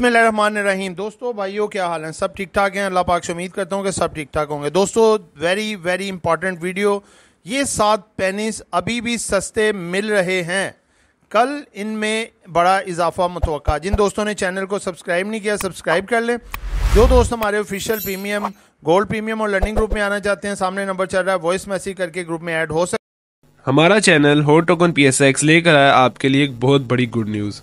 बिसमिल रहीम दोस्तों भाइयों क्या हाल है सब ठीक ठाक हैं अल्लाह पाक से उम्मीद करता हूँ कि सब ठीक ठाक होंगे दोस्तों वेरी वेरी इंपॉर्टेंट वीडियो ये सात पेनिस अभी भी सस्ते मिल रहे हैं कल इनमें बड़ा इजाफा मतव जिन दोस्तों ने चैनल को सब्सक्राइब नहीं किया सब्सक्राइब कर लें जो दोस्त हमारे ऑफिशियल प्रीमियम गोल्ड प्रीमियम और लर्निंग ग्रुप में आना चाहते हैं सामने नंबर चल रहा है वॉइस मैसेज करके ग्रुप में ऐड हो सकते हमारा चैनल हॉट टोकन पी लेकर आया आपके लिए एक बहुत बड़ी गुड न्यूज़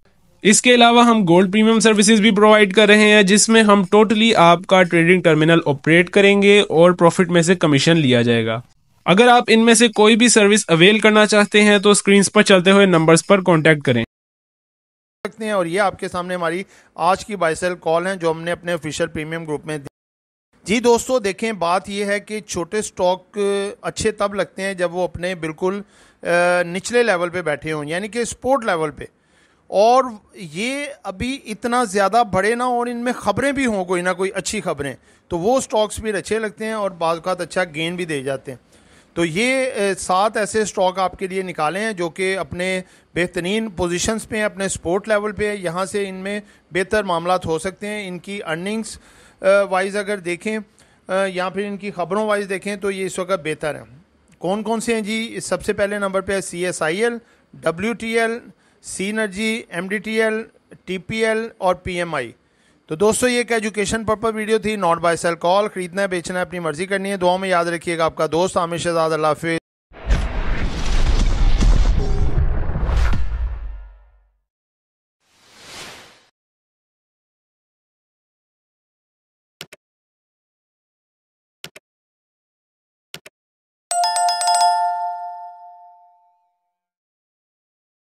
इसके अलावा हम गोल्ड प्रीमियम सर्विसेज भी प्रोवाइड कर रहे हैं जिसमें हम टोटली आपका ट्रेडिंग टर्मिनल ऑपरेट करेंगे और प्रॉफिट में से कमीशन लिया जाएगा अगर आप इनमें से कोई भी सर्विस अवेल करना चाहते हैं तो स्क्रीन पर चलते हुए नंबर पर कॉन्टेक्ट करें सकते हैं और ये आपके सामने हमारी आज की बाइसेल कॉल है जो हमने अपने ऑफिशियल प्रीमियम ग्रुप में जी दोस्तों देखें बात यह है कि छोटे स्टॉक अच्छे तब लगते हैं जब वो अपने बिल्कुल निचले लेवल पे बैठे हों यानी कि स्पोर्ट लेवल पे और ये अभी इतना ज़्यादा बढ़े ना और इनमें ख़बरें भी हों कोई ना कोई अच्छी खबरें तो वो स्टॉक्स भी अच्छे लगते हैं और बाद अच्छा गेन भी दे जाते हैं तो ये सात ऐसे स्टॉक आपके लिए निकाले हैं जो कि अपने बेहतरीन पोजीशंस पे हैं अपने स्पोर्ट लेवल पे यहाँ से इनमें बेहतर मामला हो सकते हैं इनकी अर्निंग्स वाइज अगर देखें या फिर इनकी खबरों वाइज देखें तो ये इस वक्त बेहतर है कौन कौन से हैं जी सबसे पहले नंबर पे है C S I L W T L synergy M D T L T P L और पी एम आई तो दोस्तों ये एक एजुकेशन पर वीडियो थी नॉट बाय सेल कॉल खरीदना है बेचना है अपनी मर्जी करनी है दुआ में याद रखिएगा आपका दोस्त आमिर शहजाद अल्लाह हाफिज